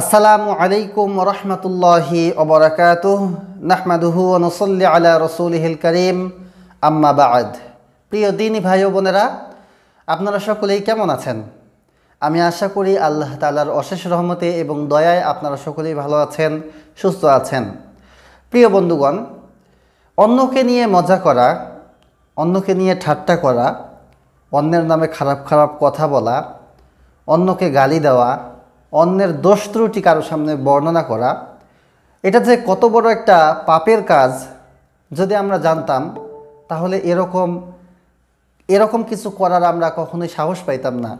আসসালামু আলাইকুম রহমতুল্লাহি অবরাকাত নাহমাদুহু নসল্লি আলা হিল করিম আম্মা বাদ প্রিয় দিন ভাই ও বোনেরা আপনারা সকলেই কেমন আছেন আমি আশা করি আল্লাহ তালার অশেষ রহমতে এবং দয়ায় আপনারা সকলেই ভালো আছেন সুস্থ আছেন প্রিয় বন্ধুগণ অন্যকে নিয়ে মজা করা অন্যকে নিয়ে ঠাট্টা করা অন্যের নামে খারাপ খারাপ কথা বলা অন্যকে গালি দেওয়া অন্যের দোষ ত্রুটি কারোর সামনে বর্ণনা করা এটা যে কত বড় একটা পাপের কাজ যদি আমরা জানতাম তাহলে এরকম এরকম কিছু করার আমরা কখনোই সাহস পাইতাম না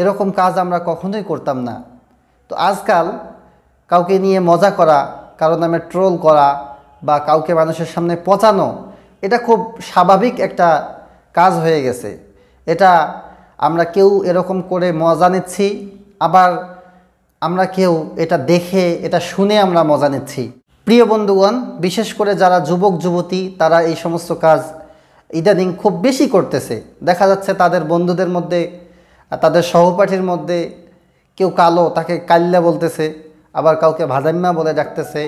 এরকম কাজ আমরা কখনোই করতাম না তো আজকাল কাউকে নিয়ে মজা করা কারো নামে ট্রোল করা বা কাউকে মানুষের সামনে পচানো এটা খুব স্বাভাবিক একটা কাজ হয়ে গেছে এটা আমরা কেউ এরকম করে মজা নিচ্ছি আবার আমরা কেউ এটা দেখে এটা শুনে আমরা মজা নিচ্ছি প্রিয় বন্ধুগণ বিশেষ করে যারা যুবক যুবতী তারা এই সমস্ত কাজ ইদানিং খুব বেশি করতেছে দেখা যাচ্ছে তাদের বন্ধুদের মধ্যে তাদের সহপাঠীর মধ্যে কেউ কালো তাকে কাল্লা বলতেছে আবার কাউকে ভাজাম্মা বলে ডাকতেছে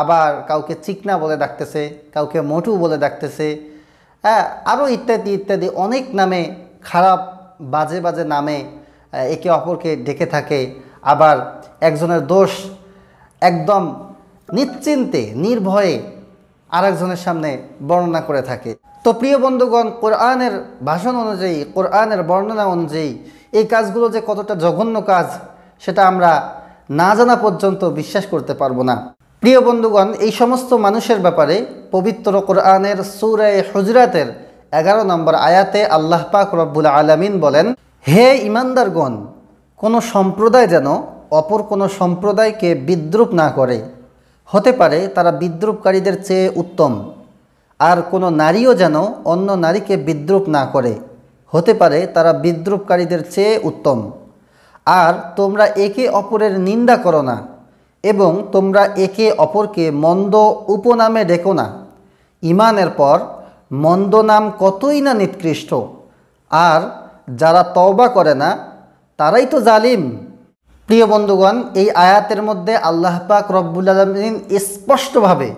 আবার কাউকে চিকনা বলে ডাকতেছে কাউকে মোটু বলে ডাকতেছে হ্যাঁ আরও ইত্যাদি ইত্যাদি অনেক নামে খারাপ বাজে বাজে নামে একে অপরকে ডেকে থাকে আবার একজনের দোষ একদম নিশ্চিন্তে নির্ভয়ে আরেকজনের সামনে বর্ণনা করে থাকে তো প্রিয় বন্ধুগণ কোরআনের ভাষণ অনুযায়ী কোরআনের বর্ণনা অনুযায়ী এই কাজগুলো যে কতটা জঘন্য কাজ সেটা আমরা না জানা পর্যন্ত বিশ্বাস করতে পারবো না প্রিয় বন্ধুগণ এই সমস্ত মানুষের ব্যাপারে পবিত্র কোরআনের সুরায় হজরাতের এগারো নম্বর আয়াতে আল্লাহ পাক রব্বুল আলমিন বলেন হে ইমানদারগণ কোনো সম্প্রদায় যেন অপর কোনো সম্প্রদায়কে বিদ্রুপ না করে হতে পারে তারা বিদ্রুপকারীদের চেয়ে উত্তম আর কোনো নারীও যেন অন্য নারীকে বিদ্রুপ না করে হতে পারে তারা বিদ্রুপকারীদের চেয়ে উত্তম আর তোমরা একে অপরের নিন্দা করো না এবং তোমরা একে অপরকে মন্দ উপনামে ডেকো না ইমানের পর মন্দ নাম কতই না নিকৃষ্ট আর যারা তওবা করে না তারাই তো জালিম প্রিয় বন্ধুগণ এই আয়াতের মধ্যে আল্লাহ পাক রব্বুল আলমিন স্পষ্টভাবে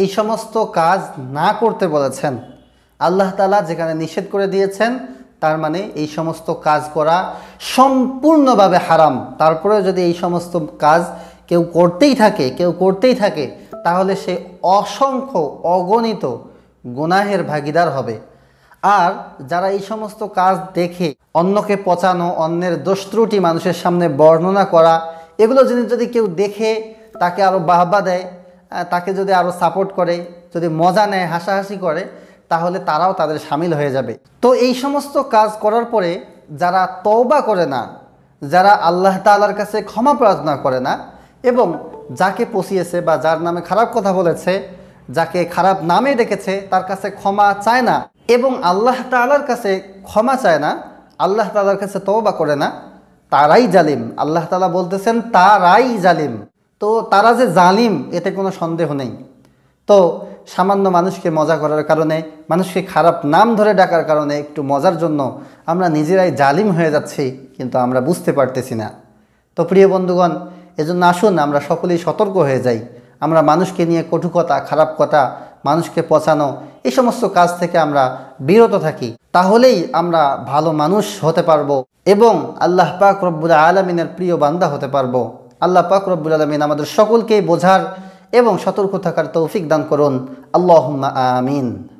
এই সমস্ত কাজ না করতে বলেছেন আল্লাহ তালা যেখানে নিষেধ করে দিয়েছেন তার মানে এই সমস্ত কাজ করা সম্পূর্ণভাবে হারাম তারপরেও যদি এই সমস্ত কাজ কেউ করতেই থাকে কেউ করতেই থাকে তাহলে সে অসংখ্য অগণিত গুনাহের ভাগিদার হবে আর যারা এই সমস্ত কাজ দেখে অন্যকে পচানো অন্যের দোষ ত্রুটি মানুষের সামনে বর্ণনা করা এগুলো জিনিস যদি কেউ দেখে তাকে আরও বাহবা দেয় তাকে যদি আরও সাপোর্ট করে যদি মজা নেয় হাসাহাসি করে তাহলে তারাও তাদের সামিল হয়ে যাবে তো এই সমস্ত কাজ করার পরে যারা তওবা করে না যারা আল্লাহ তালার কাছে ক্ষমা প্রার্থনা করে না এবং যাকে পচিয়েছে বা যার নামে খারাপ কথা বলেছে যাকে খারাপ নামে ডেকেছে তার কাছে ক্ষমা চায় না এবং আল্লাহ তালার কাছে ক্ষমা চায় না আল্লাহ তালার কাছে তওবা করে না তারাই জালিম আল্লাহ তালা বলতেছেন তারাই জালিম তো তারা যে জালিম এতে কোনো সন্দেহ নেই তো সামান্য মানুষকে মজা করার কারণে মানুষকে খারাপ নাম ধরে ডাকার কারণে একটু মজার জন্য আমরা নিজেরাই জালিম হয়ে যাচ্ছি কিন্তু আমরা বুঝতে পারতেছি না তো প্রিয় বন্ধুগণ এজন্য আসুন আমরা সকলেই সতর্ক হয়ে যাই আমরা মানুষকে নিয়ে কটু কথা খারাপ কথা মানুষকে পচানো এই সমস্ত কাজ থেকে আমরা বিরত থাকি তাহলেই আমরা ভালো মানুষ হতে পারবো এবং আল্লাহ পাক রব্বুল আলমিনের প্রিয় বান্দা হতে পারবো আল্লাহ পাক রব্বুল আলমিন আমাদের সকলকেই বোঝার এবং সতর্ক থাকার তৌফিক দান করুন আল্লাহ আমিন